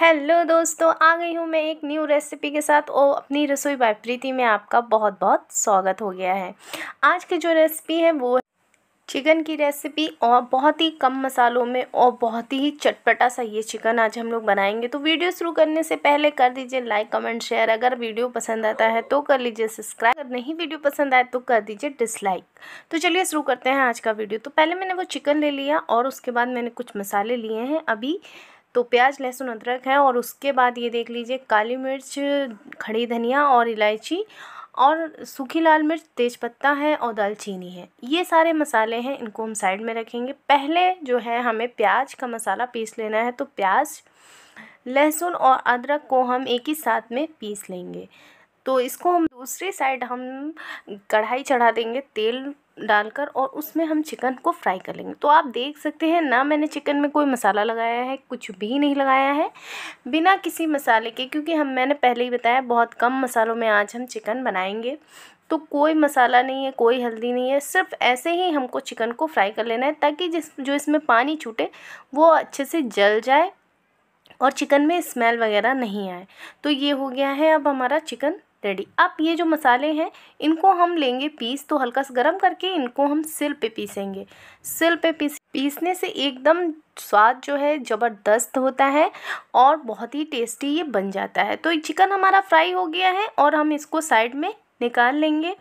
hello दोस्तों आ गई हूँ मैं एक न्यू रेसिपी के साथ और अपनी रसोई बाय प्रीति में आपका बहुत बहुत स्वागत हो गया है आज की जो रेसिपी है वो चिकन की रेसिपी और बहुत ही कम मसालों में और बहुत ही चटपटा सा ये चिकन आज हम लोग बनाएंगे तो वीडियो शुरू करने से पहले कर दीजिए लाइक कमेंट शेयर अगर वीडियो पसंद आता है तो कर लीजिए सब्सक्राइब अगर नहीं वीडियो पसंद आए तो कर दीजिए डिसलाइक तो चलिए शुरू करते हैं आज का वीडियो तो पहले मैंने वो चिकन ले लिया और उसके बाद मैंने कुछ मसाले लिए हैं अभी तो प्याज लहसुन अदरक है और उसके बाद ये देख लीजिए काली मिर्च खड़ी धनिया और इलायची और सूखी लाल मिर्च तेज़पत्ता है और दालचीनी है ये सारे मसाले हैं इनको हम साइड में रखेंगे पहले जो है हमें प्याज का मसाला पीस लेना है तो प्याज लहसुन और अदरक को हम एक ही साथ में पीस लेंगे तो इसको हम दूसरी साइड हम कढ़ाई चढ़ा देंगे तेल डालकर और उसमें हम चिकन को फ्राई कर लेंगे तो आप देख सकते हैं ना मैंने चिकन में कोई मसाला लगाया है कुछ भी नहीं लगाया है बिना किसी मसाले के क्योंकि हम मैंने पहले ही बताया बहुत कम मसालों में आज हम चिकन बनाएंगे तो कोई मसाला नहीं है कोई हल्दी नहीं है सिर्फ ऐसे ही हमको चिकन को फ्राई कर लेना है ताकि जिस जो इसमें पानी छूटे वो अच्छे से जल जाए और चिकन में स्मेल वगैरह नहीं आए तो ये हो गया है अब हमारा चिकन रेडी अब ये जो मसाले हैं इनको हम लेंगे पीस तो हल्का सा गर्म करके इनको हम सिल पे पीसेंगे सिल पे पीस पीसने से एकदम स्वाद जो है ज़बरदस्त होता है और बहुत ही टेस्टी ये बन जाता है तो चिकन हमारा फ्राई हो गया है और हम इसको साइड में निकाल लेंगे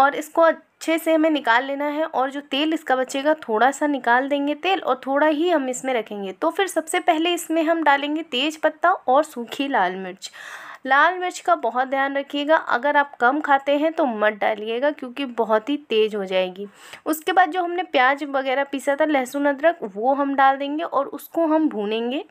और इसको अच्छे से हमें निकाल लेना है और जो तेल इसका बचेगा थोड़ा सा निकाल देंगे तेल और थोड़ा ही हम इसमें रखेंगे तो फिर सबसे पहले इसमें हम डालेंगे तेज़ पत्ता और सूखी लाल मिर्च लाल मिर्च का बहुत ध्यान रखिएगा अगर आप कम खाते हैं तो मत डालिएगा क्योंकि बहुत ही तेज़ हो जाएगी उसके बाद जो हमने प्याज वगैरह पीसा था लहसुन अदरक वो हम डाल देंगे और उसको हम भूनेंगे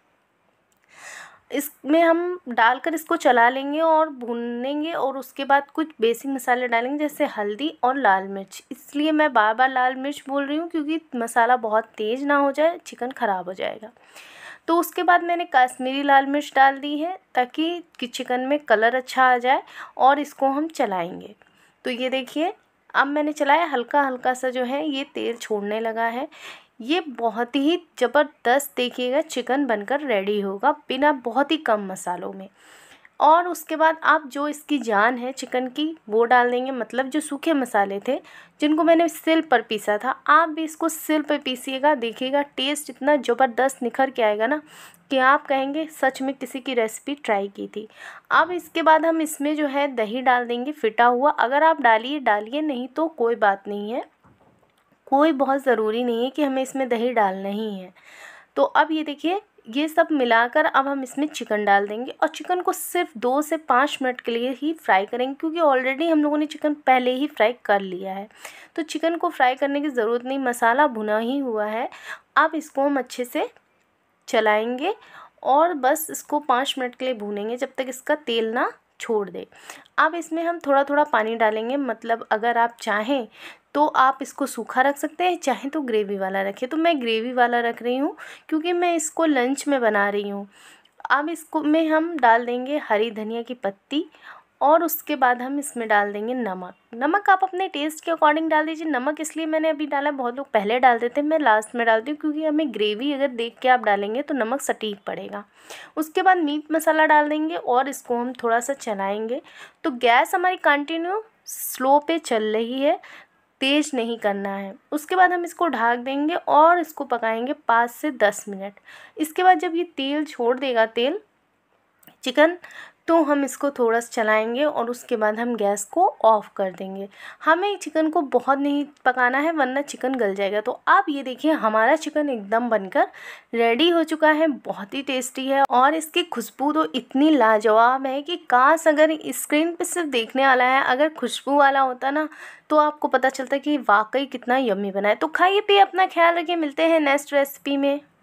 इसमें हम डालकर इसको चला लेंगे और भूनेंगे और उसके बाद कुछ बेसिक मसाले डालेंगे जैसे हल्दी और लाल मिर्च इसलिए मैं बार बार लाल मिर्च बोल रही हूँ क्योंकि मसाला बहुत तेज़ ना हो जाए चिकन ख़राब हो जाएगा तो उसके बाद मैंने काश्मीरी लाल मिर्च डाल दी है ताकि कि चिकन में कलर अच्छा आ जाए और इसको हम चलाएंगे तो ये देखिए अब मैंने चलाया हल्का हल्का सा जो है ये तेल छोड़ने लगा है ये बहुत ही ज़बरदस्त देखिएगा चिकन बनकर रेडी होगा बिना बहुत ही कम मसालों में और उसके बाद आप जो इसकी जान है चिकन की वो डाल देंगे मतलब जो सूखे मसाले थे जिनको मैंने सिल पर पीसा था आप भी इसको सिल पर पीसिएगा देखिएगा टेस्ट इतना ज़बरदस्त निखर के आएगा ना कि आप कहेंगे सच में किसी की रेसिपी ट्राई की थी अब इसके बाद हम इसमें जो है दही डाल देंगे फिटा हुआ अगर आप डालिए डालिए नहीं तो कोई बात नहीं है कोई बहुत ज़रूरी नहीं है कि हमें इसमें दही डालना ही है तो अब ये देखिए ये सब मिलाकर अब हम इसमें चिकन डाल देंगे और चिकन को सिर्फ दो से पाँच मिनट के लिए ही फ्राई करेंगे क्योंकि ऑलरेडी हम लोगों ने चिकन पहले ही फ्राई कर लिया है तो चिकन को फ्राई करने की ज़रूरत नहीं मसाला भुना ही हुआ है अब इसको हम अच्छे से चलाएँगे और बस इसको पाँच मिनट के लिए भूनेंगे जब तक इसका तेल ना छोड़ दे अब इसमें हम थोड़ा थोड़ा पानी डालेंगे मतलब अगर आप चाहें तो आप इसको सूखा रख सकते हैं चाहे तो ग्रेवी वाला रखें तो मैं ग्रेवी वाला रख रही हूँ क्योंकि मैं इसको लंच में बना रही हूँ अब इसको में हम डाल देंगे हरी धनिया की पत्ती और उसके बाद हम इसमें डाल देंगे नमक नमक आप अपने टेस्ट के अकॉर्डिंग डाल दीजिए नमक इसलिए मैंने अभी डाला बहुत लोग पहले डाल देते हैं मैं लास्ट में डालती हूँ क्योंकि हमें ग्रेवी अगर देख के आप डालेंगे तो नमक सटीक पड़ेगा उसके बाद मीट मसाला डाल देंगे और इसको हम थोड़ा सा चलाएँगे तो गैस हमारी कंटिन्यू स्लो पे चल रही है तेज़ नहीं करना है उसके बाद हम इसको ढाक देंगे और इसको पकाएंगे पाँच से दस मिनट इसके बाद जब ये तेल छोड़ देगा तेल चिकन तो हम इसको थोड़ा सा चलाएंगे और उसके बाद हम गैस को ऑफ़ कर देंगे हमें चिकन को बहुत नहीं पकाना है वरना चिकन गल जाएगा तो आप ये देखिए हमारा चिकन एकदम बनकर रेडी हो चुका है बहुत ही टेस्टी है और इसकी खुशबू तो इतनी लाजवाब है कि काश अगर स्क्रीन पर सिर्फ देखने वाला है अगर खुशबू वाला होता ना तो आपको पता चलता कि वाकई कितना यम्मी बना है तो खाइए पिए अपना ख्याल रखिए मिलते हैं नेक्स्ट रेसिपी में